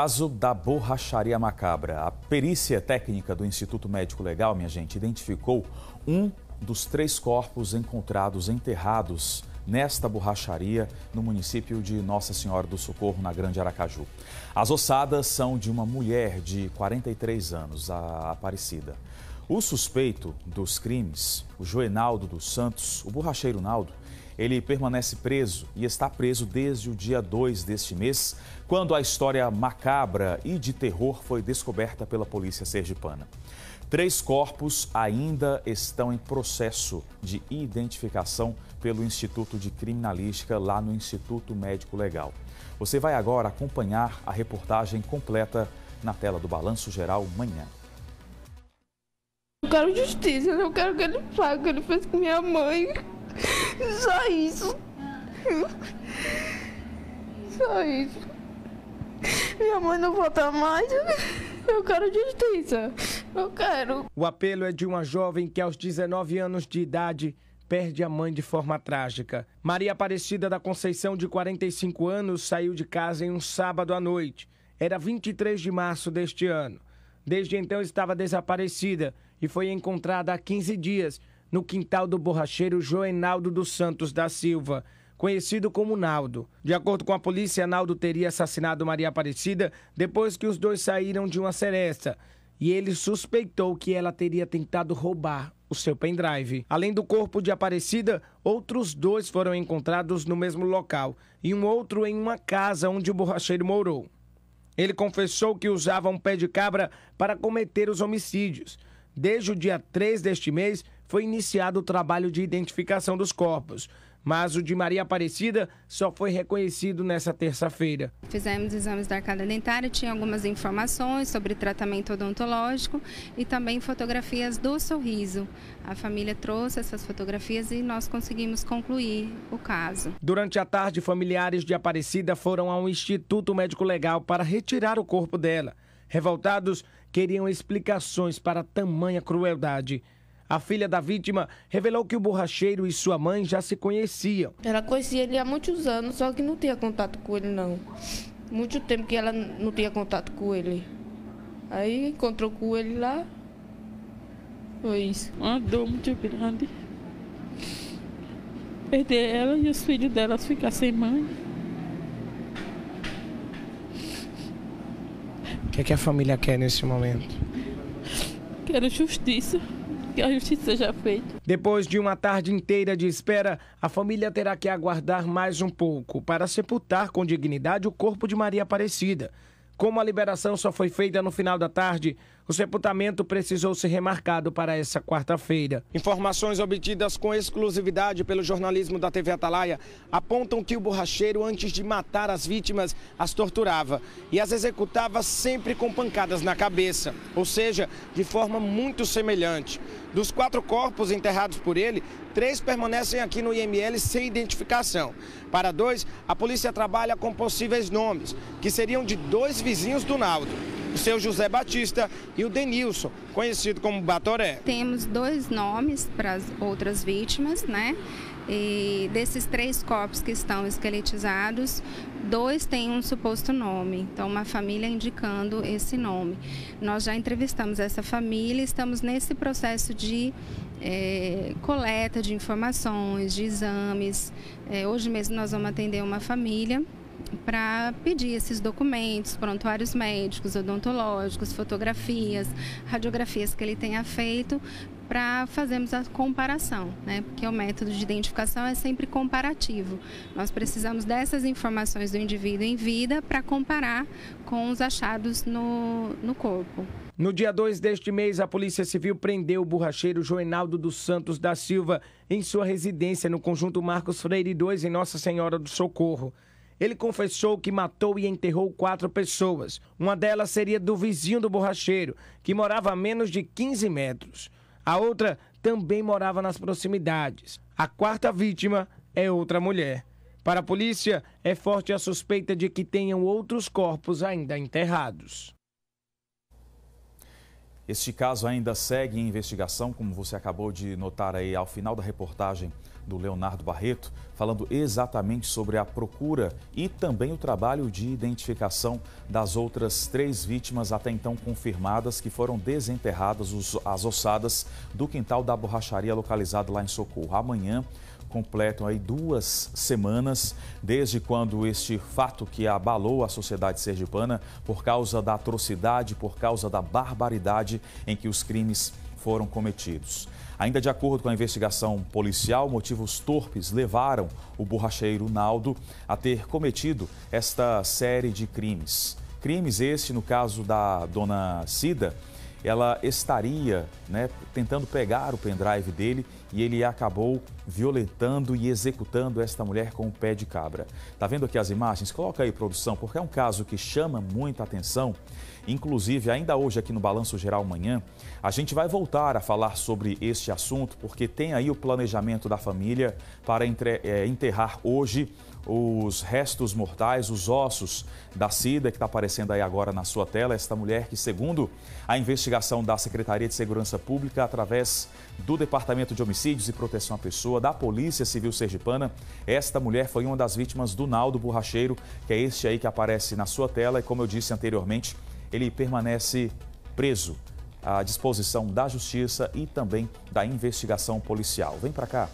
Caso da borracharia macabra. A perícia técnica do Instituto Médico Legal, minha gente, identificou um dos três corpos encontrados enterrados nesta borracharia no município de Nossa Senhora do Socorro, na Grande Aracaju. As ossadas são de uma mulher de 43 anos, a Aparecida. O suspeito dos crimes, o Joenaldo dos Santos, o borracheiro Naldo, ele permanece preso e está preso desde o dia 2 deste mês, quando a história macabra e de terror foi descoberta pela polícia sergipana. Três corpos ainda estão em processo de identificação pelo Instituto de Criminalística lá no Instituto Médico Legal. Você vai agora acompanhar a reportagem completa na tela do Balanço Geral amanhã. Eu quero justiça, eu quero que ele pague o que ele fez com minha mãe. Só isso. Só isso. Minha mãe não volta mais. Eu quero justiça. Eu quero. O apelo é de uma jovem que, aos 19 anos de idade, perde a mãe de forma trágica. Maria Aparecida da Conceição, de 45 anos, saiu de casa em um sábado à noite. Era 23 de março deste ano. Desde então estava desaparecida e foi encontrada há 15 dias no quintal do borracheiro Joenaldo dos Santos da Silva, conhecido como Naldo. De acordo com a polícia, Naldo teria assassinado Maria Aparecida depois que os dois saíram de uma seresta e ele suspeitou que ela teria tentado roubar o seu pendrive. Além do corpo de Aparecida, outros dois foram encontrados no mesmo local e um outro em uma casa onde o borracheiro morou. Ele confessou que usava um pé de cabra para cometer os homicídios. Desde o dia 3 deste mês, foi iniciado o trabalho de identificação dos corpos, mas o de Maria Aparecida só foi reconhecido nessa terça-feira. Fizemos exames da arcada dentária, tinha algumas informações sobre tratamento odontológico e também fotografias do sorriso. A família trouxe essas fotografias e nós conseguimos concluir o caso. Durante a tarde, familiares de Aparecida foram ao Instituto Médico Legal para retirar o corpo dela. Revoltados, queriam explicações para tamanha crueldade. A filha da vítima revelou que o borracheiro e sua mãe já se conheciam. Ela conhecia ele há muitos anos, só que não tinha contato com ele, não. Muito tempo que ela não tinha contato com ele. Aí encontrou com ele lá. Foi isso. Uma dor muito grande. Perder ela e os filhos dela ficar sem mãe. O que, é que a família quer nesse momento? Quero justiça que a justiça seja feita. Depois de uma tarde inteira de espera, a família terá que aguardar mais um pouco para sepultar com dignidade o corpo de Maria Aparecida. Como a liberação só foi feita no final da tarde, o sepultamento precisou ser remarcado para essa quarta-feira. Informações obtidas com exclusividade pelo jornalismo da TV Atalaia apontam que o borracheiro, antes de matar as vítimas, as torturava e as executava sempre com pancadas na cabeça, ou seja, de forma muito semelhante. Dos quatro corpos enterrados por ele, três permanecem aqui no IML sem identificação. Para dois, a polícia trabalha com possíveis nomes, que seriam de dois vizinhos do Naldo, o seu José Batista e o Denilson, conhecido como Batoré. Temos dois nomes para as outras vítimas, né? E desses três corpos que estão esqueletizados, dois têm um suposto nome, então uma família indicando esse nome. Nós já entrevistamos essa família, estamos nesse processo de é, coleta de informações, de exames. É, hoje mesmo nós vamos atender uma família para pedir esses documentos, prontuários médicos, odontológicos, fotografias, radiografias que ele tenha feito, para fazermos a comparação, né? Porque o método de identificação é sempre comparativo. Nós precisamos dessas informações do indivíduo em vida para comparar com os achados no, no corpo. No dia 2 deste mês, a Polícia Civil prendeu o borracheiro Joinaldo dos Santos da Silva em sua residência no conjunto Marcos Freire 2 em Nossa Senhora do Socorro. Ele confessou que matou e enterrou quatro pessoas. Uma delas seria do vizinho do borracheiro, que morava a menos de 15 metros. A outra também morava nas proximidades. A quarta vítima é outra mulher. Para a polícia, é forte a suspeita de que tenham outros corpos ainda enterrados. Este caso ainda segue em investigação, como você acabou de notar aí ao final da reportagem do Leonardo Barreto, falando exatamente sobre a procura e também o trabalho de identificação das outras três vítimas até então confirmadas que foram desenterradas as ossadas do quintal da borracharia localizado lá em Socorro. Amanhã, completam aí duas semanas desde quando este fato que abalou a sociedade sergipana por causa da atrocidade, por causa da barbaridade em que os crimes foram cometidos. Ainda de acordo com a investigação policial, motivos torpes levaram o borracheiro Naldo a ter cometido esta série de crimes. Crimes este, no caso da dona Cida, ela estaria né, tentando pegar o pendrive dele e ele acabou violentando e executando esta mulher com o pé de cabra. Tá vendo aqui as imagens? Coloca aí, produção, porque é um caso que chama muita atenção Inclusive, ainda hoje aqui no Balanço Geral Manhã, a gente vai voltar a falar sobre este assunto, porque tem aí o planejamento da família para eh, enterrar hoje os restos mortais, os ossos da Cida, que está aparecendo aí agora na sua tela, esta mulher que, segundo a investigação da Secretaria de Segurança Pública, através do Departamento de Homicídios e Proteção à Pessoa, da Polícia Civil Sergipana, esta mulher foi uma das vítimas do Naldo Borracheiro, que é este aí que aparece na sua tela e, como eu disse anteriormente, ele permanece preso à disposição da justiça e também da investigação policial. Vem para cá.